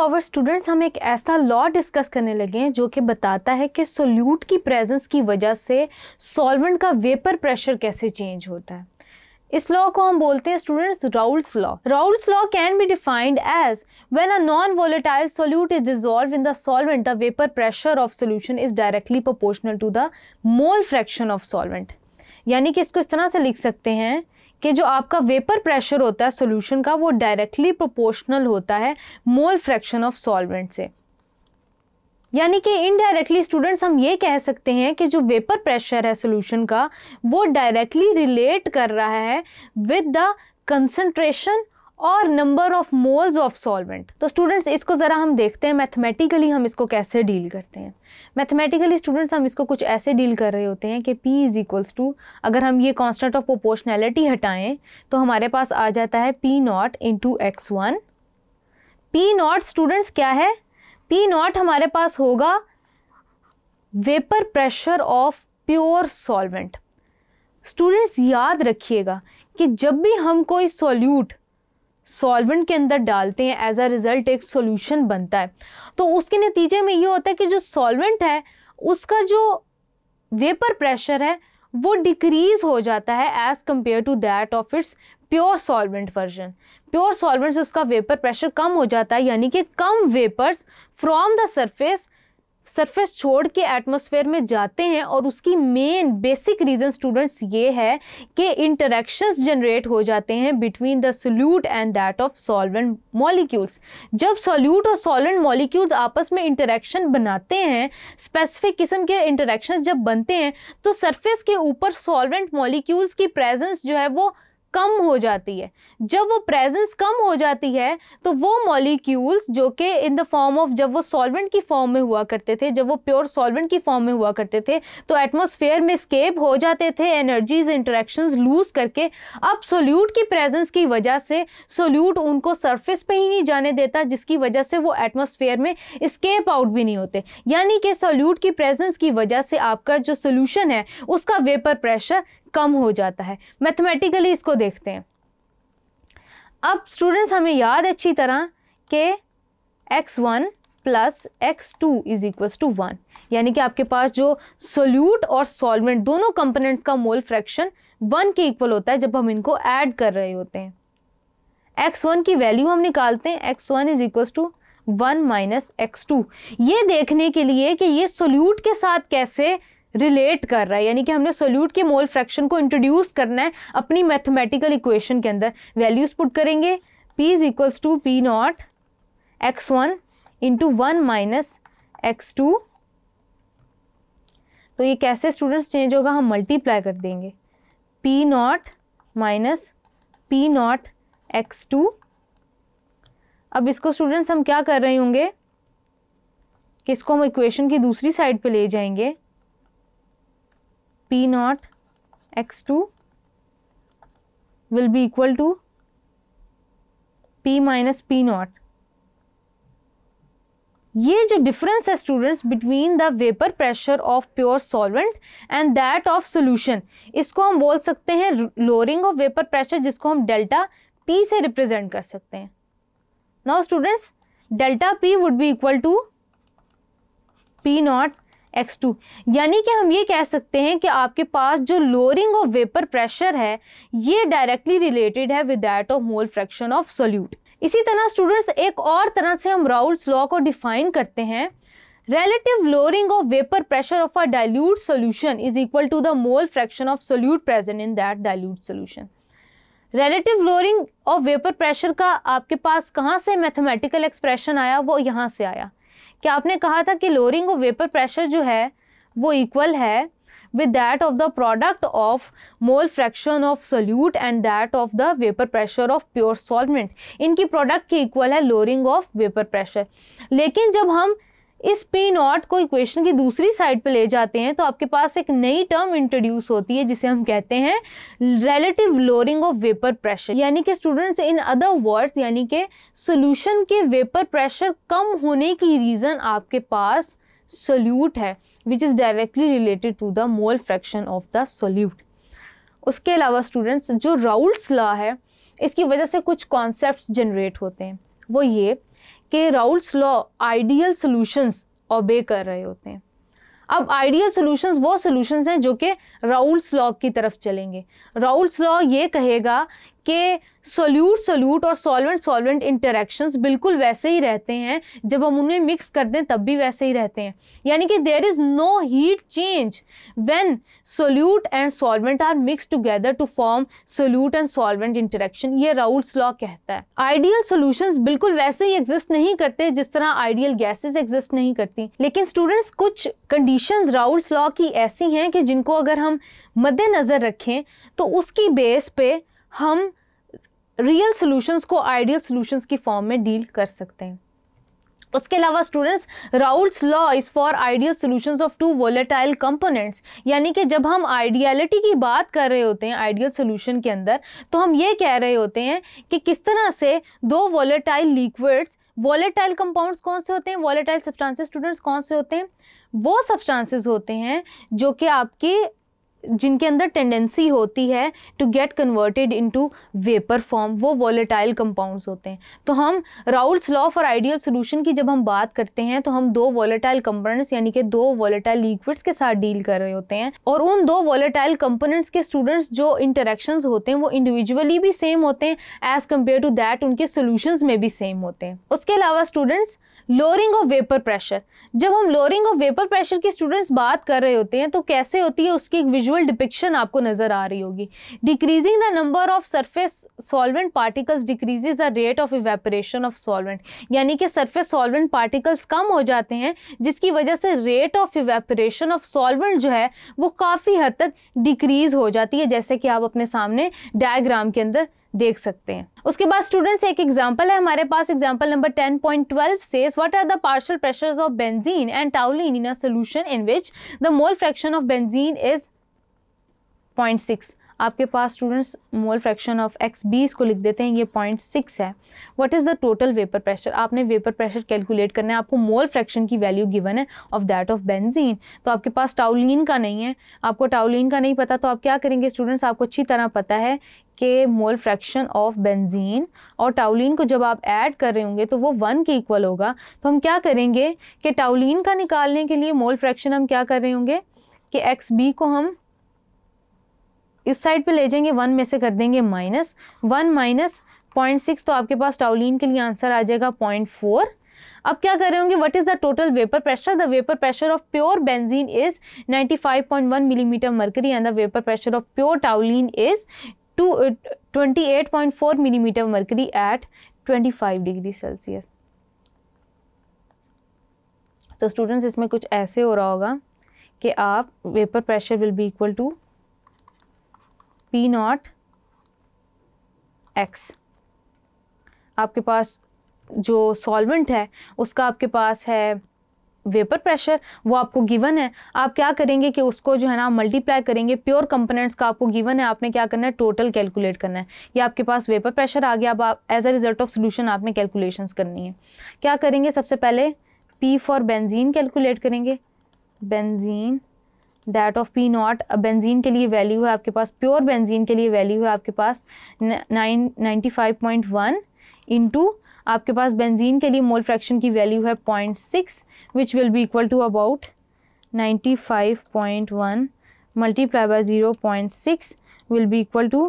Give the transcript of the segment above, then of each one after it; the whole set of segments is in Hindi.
फॉरवर्ड स्टूडेंट्स हम एक ऐसा लॉ डिस्कस करने लगे हैं जो कि बताता है कि सोल्यूट की प्रेजेंस की वजह से सॉल्वेंट का वेपर प्रेशर कैसे चेंज होता है इस लॉ को हम बोलते हैं students Raoult's law Raoult's law can be defined as when a non volatile solute is dissolve in the solvent the vapour pressure of solution is directly proportional to the mole fraction of solvent यानी कि इसको इस तरह से लिख सकते हैं कि जो आपका वेपर प्रेशर होता है सोल्यूशन का वो डायरेक्टली प्रोपोर्शनल होता है मोल फ्रैक्शन ऑफ सॉल्वेंट से यानी कि इनडायरेक्टली स्टूडेंट्स हम ये कह सकते हैं कि जो वेपर प्रेशर है सोल्यूशन का वो डायरेक्टली रिलेट कर रहा है विद द कंसनट्रेशन और number of moles of solvent तो स्टूडेंट्स इसको ज़रा हम देखते हैं मैथमेटिकली हम इसको कैसे डील करते हैं मैथमेटिकली स्टूडेंट्स हम इसको कुछ ऐसे डील कर रहे होते हैं कि P इज़ इक्वल्स टू अगर हम ये कॉन्स्टेंट ऑफ प्रोपोर्शनैलिटी हटाएं तो हमारे पास आ जाता है P nought to x one P nought students क्या है पी नॉट हमारे पास होगा vapour pressure of pure solvent students याद रखिएगा कि जब भी हम कोई सॉल्यूट सॉल्वेंट के अंदर डालते हैं एज अ रिज़ल्ट एक सॉल्यूशन बनता है तो उसके नतीजे में ये होता है कि जो सॉल्वेंट है उसका जो वेपर प्रेशर है वो डिक्रीज़ हो जाता है as compare to that of its pure solvent version pure solvent से उसका वेपर प्रेशर कम हो जाता है यानी कि कम vapours from the surface surface छोड़ के एटमोसफेयर में जाते हैं और उसकी मेन बेसिक रीज़न स्टूडेंट्स ये है कि इंटरेक्शंस जनरेट हो जाते हैं between the solute and that of solvent molecules जब सोल्यूट और सॉल्वेंट मॉलिक्यूल्स आपस में इंटरेक्शन बनाते हैं स्पेसिफिक किस्म के इंटरेक्शन जब बनते हैं तो सरफेस के ऊपर सॉल्वेंट मॉलिक्यूल्स की प्रेजेंस जो है वो कम हो जाती है जब वो प्रेजेंस कम हो जाती है तो वो मॉलिक्यूल्स जो कि इन द फॉर्म ऑफ जब वो सॉल्वेंट की फॉर्म में हुआ करते थे जब वो प्योर सॉल्वेंट की फॉर्म में हुआ करते थे तो एटमोसफेयर में स्केप हो जाते थे एनर्जीज इंटरेक्शंस लूज करके अब सोल्यूट की प्रेजेंस की वजह से सोल्यूट उनको सरफेस पर ही नहीं जाने देता जिसकी वजह से वो एटमोसफेयर में स्केप आउट भी नहीं होते यानी कि सोल्यूट की प्रेजेंस की वजह से आपका जो सोल्यूशन है उसका वेपर प्रेशर कम हो जाता है मैथमेटिकली इसको देखते हैं अब स्टूडेंट्स हमें याद अच्छी तरह कि x one plus x two is equals to one यानी कि आपके पास जो सोल्यूट और सॉल्वेंट दोनों कंपोनेंट्स का मोल फ्रैक्शन वन के इक्वल होता है जब हम इनको ऐड कर रहे होते हैं एक्स वन की वैल्यू हम निकालते हैं x one is equals to one minus x two ये देखने के लिए कि ये सोल्यूट के साथ कैसे रिलेट कर रहा है यानी कि हमने सोल्यूट के मोल फ्रैक्शन को इंट्रोड्यूस करना है अपनी मैथमेटिकल इक्वेशन के अंदर वैल्यूज पुट करेंगे P is equals to P nought x one into one minus x two तो ये कैसे स्टूडेंट्स चेंज होगा हम मल्टीप्लाई कर देंगे P nought minus P nought x two अब इसको स्टूडेंट्स हम क्या कर रहे होंगे कि इसको हम इक्वेशन की दूसरी साइड पे ले जाएंगे p naught x2 will be equal to p minus p naught. ये जो डिफरेंस है students between the vapour pressure of pure solvent and that of solution इसको हम बोल सकते हैं लोअरिंग ऑफ वेपर प्रेशर जिसको हम डेल्टा पी से रिप्रेजेंट कर सकते हैं now students delta P would be equal to P nought x two यानी कि हम ये कह सकते हैं कि आपके पास जो लोअरिंग ऑफ वेपर प्रेशर है ये डायरेक्टली रिलेटेड है with that of mole fraction of solute इसी तरह स्टूडेंट्स एक और तरह से हम राउल्स लॉ को डिफाइन करते हैं relative lowering of vapour pressure of a dilute solution is equal to the mole fraction of solute present in that dilute solution relative lowering of vapour pressure का आपके पास कहाँ से मैथमेटिकल एक्सप्रेशन आया वो यहाँ से आया कि आपने कहा था कि लोअरिंग ऑफ वेपर प्रेशर जो है वो इक्वल है with that of the product of mole fraction of solute and that of the vapour pressure of pure solvent इनकी प्रोडक्ट की इक्वल है लोअरिंग ऑफ वेपर प्रेशर लेकिन जब हम इस पी नॉट को इक्वेशन की दूसरी साइड पे ले जाते हैं तो आपके पास एक नई टर्म इंट्रोड्यूस होती है जिसे हम कहते हैं relative lowering of vapour pressure यानी कि स्टूडेंट्स इन अदर वर्ड्स यानी कि सोल्यूशन के वेपर प्रेशर कम होने की रीज़न आपके पास सोल्यूट है which is directly related to the mole fraction of the solute उसके अलावा स्टूडेंट्स जो राउल्ट्स लॉ है इसकी वजह से कुछ कॉन्सेप्ट जनरेट होते हैं वो ये कि राउल्स लॉ आइडियल सोल्यूशंस ओबे कर रहे होते हैं अब आइडियल सोल्यूशंस वो सोल्यूशंस हैं जो कि राउल्स लॉ की तरफ चलेंगे राउल्स लॉ ये कहेगा कि सोल्यूट सोल्यूट और सॉल्वेंट सॉल्वेंट इंटरेक्शंस बिल्कुल वैसे ही रहते हैं जब हम उन्हें मिक्स कर दें तब भी वैसे ही रहते हैं यानी कि there is no heat change when solute and solvent are mix together to form solute and solvent interaction ये राउल्स लॉ कहता है आइडियल सोल्यूशंस बिल्कुल वैसे ही एग्जिस्ट नहीं करते जिस तरह आइडियल गैसेज एग्जिस्ट नहीं करती लेकिन स्टूडेंट्स कुछ कंडीशन राउल्स लॉ की ऐसी हैं कि जिनको अगर हम मद्देनज़र रखें तो उसकी बेस पे हम रियल सॉल्यूशंस को आइडियल सॉल्यूशंस की फॉर्म में डील कर सकते हैं उसके अलावा students Raoult's law is for ideal solutions of two volatile components यानी कि जब हम आइडियलिटी की बात कर रहे होते हैं आइडियल सॉल्यूशन के अंदर तो हम ये कह रहे होते हैं कि किस तरह से दो वोलेटाइल लिक्विड्स वोलेटाइल कंपाउंड्स कौन से होते हैं वॉलेटाइल सब्सटेंसेस स्टूडेंट्स कौन से होते हैं वो सब्सटेंसेस होते हैं जो कि आपकी जिनके अंदर टेंडेंसी होती है to get converted into vapour form वो वॉलेटाइल कंपाउंड्स होते हैं तो हम Raoult's law for ideal solution की जब हम बात करते हैं तो हम दो वॉलेटाइल कंपोनेंट्स यानी कि दो वॉलेटाइल लिक्विड्स के साथ डील कर रहे होते हैं और उन दो वॉलेटाइल कंपोनेंट्स के स्टूडेंट्स जो इंटरेक्शन होते हैं वो इंडिविजुअली भी सेम होते हैं एज कम्पेयर टू दैट उनके सोल्यूशन में भी सेम होते हैं उसके अलावा students lowering of vapour pressure जब हम लोअरिंग ऑफ वेपर प्रेशर की स्टूडेंट्स बात कर रहे होते हैं तो कैसे होती है उसकी एक विजुअल डिपिक्शन आपको नज़र आ रही होगी decreasing the number of surface solvent particles decreases the rate of evaporation of solvent यानी कि सरफेस सॉल्वेंट पार्टिकल्स कम हो जाते हैं जिसकी वजह से rate of evaporation of solvent जो है वो काफ़ी हद तक डिक्रीज़ हो जाती है जैसे कि आप अपने सामने डायग्राम के अंदर देख सकते हैं उसके बाद स्टूडेंट्स एक एग्जांपल है हमारे पास example number 10.12 says what are the partial pressures of benzene and toluene in a solution in which the mole fraction of benzene is 0.6 आपके पास students mole fraction of x बीस को लिख देते हैं ये पॉइंट सिक्स है what is the total vapour pressure आपने वेपर प्रेशर कैलकुलेट करना है आपको मोल फ्रैक्शन की वैल्यू गिवन है ऑफ दैट ऑफ बेंजीन तो आपके पास टाउलिन का नहीं है आपको टाउलिन का नहीं पता तो आप क्या करेंगे स्टूडेंट्स आपको अच्छी तरह पता है के मोल फ्रैक्शन ऑफ बेंजीन और टाउलिन को जब आप ऐड कर रहे होंगे तो वो वन के इक्वल होगा तो हम क्या करेंगे कि टाउलिन का निकालने के लिए मोल फ्रैक्शन हम क्या कर रहे होंगे कि एक्स बी को हम इस साइड पे ले जाएंगे वन में से कर देंगे minus one minus point six तो आपके पास टाउलिन के लिए आंसर आ जाएगा पॉइंट फोर अब क्या कर रहे होंगे what is the total vapour pressure the vapour pressure of pure benzene is 95.1 millimetre mercury and the vapour pressure of pure toluene is two twenty eight point four millimetre mercury at twenty five degree Celsius तो स्टूडेंट्स इसमें कुछ ऐसे हो रहा होगा कि आप vapour pressure will be equal to P nought x आपके पास जो सॉल्वेंट है उसका आपके पास है वेपर प्रेशर वो आपको गिवन है आप क्या करेंगे कि उसको जो है ना मल्टीप्लाई करेंगे प्योर कंपोनेंट्स का आपको गिवन है आपने क्या करना है टोटल कैलकुलेट करना है या आपके पास वेपर प्रेशर आ गया अब आप as a result of solution आपने कैलकुलेशंस करनी है क्या करेंगे सबसे पहले पी फॉर बेंजीन कैलकुलेट करेंगे benzene that of P nought benzene के लिए वैल्यू है आपके पास प्योर बेंजीन के लिए वैल्यू है आपके पास nine ninety five point one आपके पास बेंजीन के लिए मोल फ्रैक्शन की वैल्यू है point six which will be equal to about ninety five point one multiply by zero point six will be equal to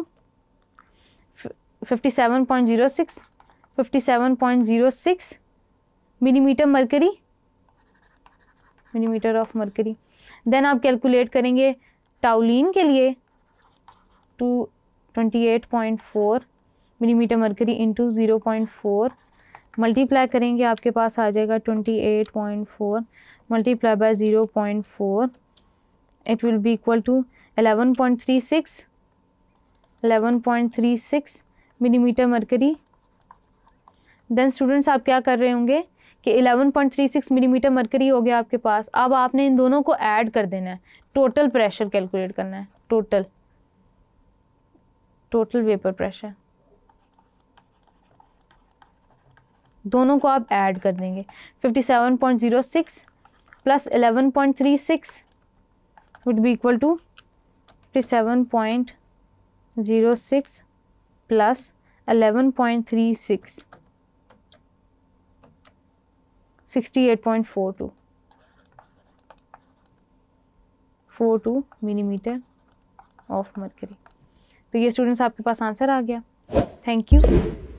fifty seven point zero six fifty seven point zero six millimetre mercury millimetre of mercury then आप कैलकुलेट करेंगे टाउलिन के लिए two twenty eight point four millimetre mercury into zero point four multiply करेंगे आपके पास आ जाएगा twenty eight point four multiply by zero point four it will be equal to eleven point three six eleven point three six millimetre mercury then students आप क्या कर रहे होंगे कि 11.36 मिलीमीटर मरकरी हो गया आपके पास अब आपने इन दोनों को ऐड कर देना है टोटल प्रेशर कैलकुलेट करना है टोटल टोटल वेपर प्रेशर दोनों को आप ऐड कर देंगे 57.06 plus 11.36 would be equal to 57.06 plus 11.36 42 millimetre of mercury तो ये स्टूडेंट्स आपके पास आंसर आ गया थैंक यू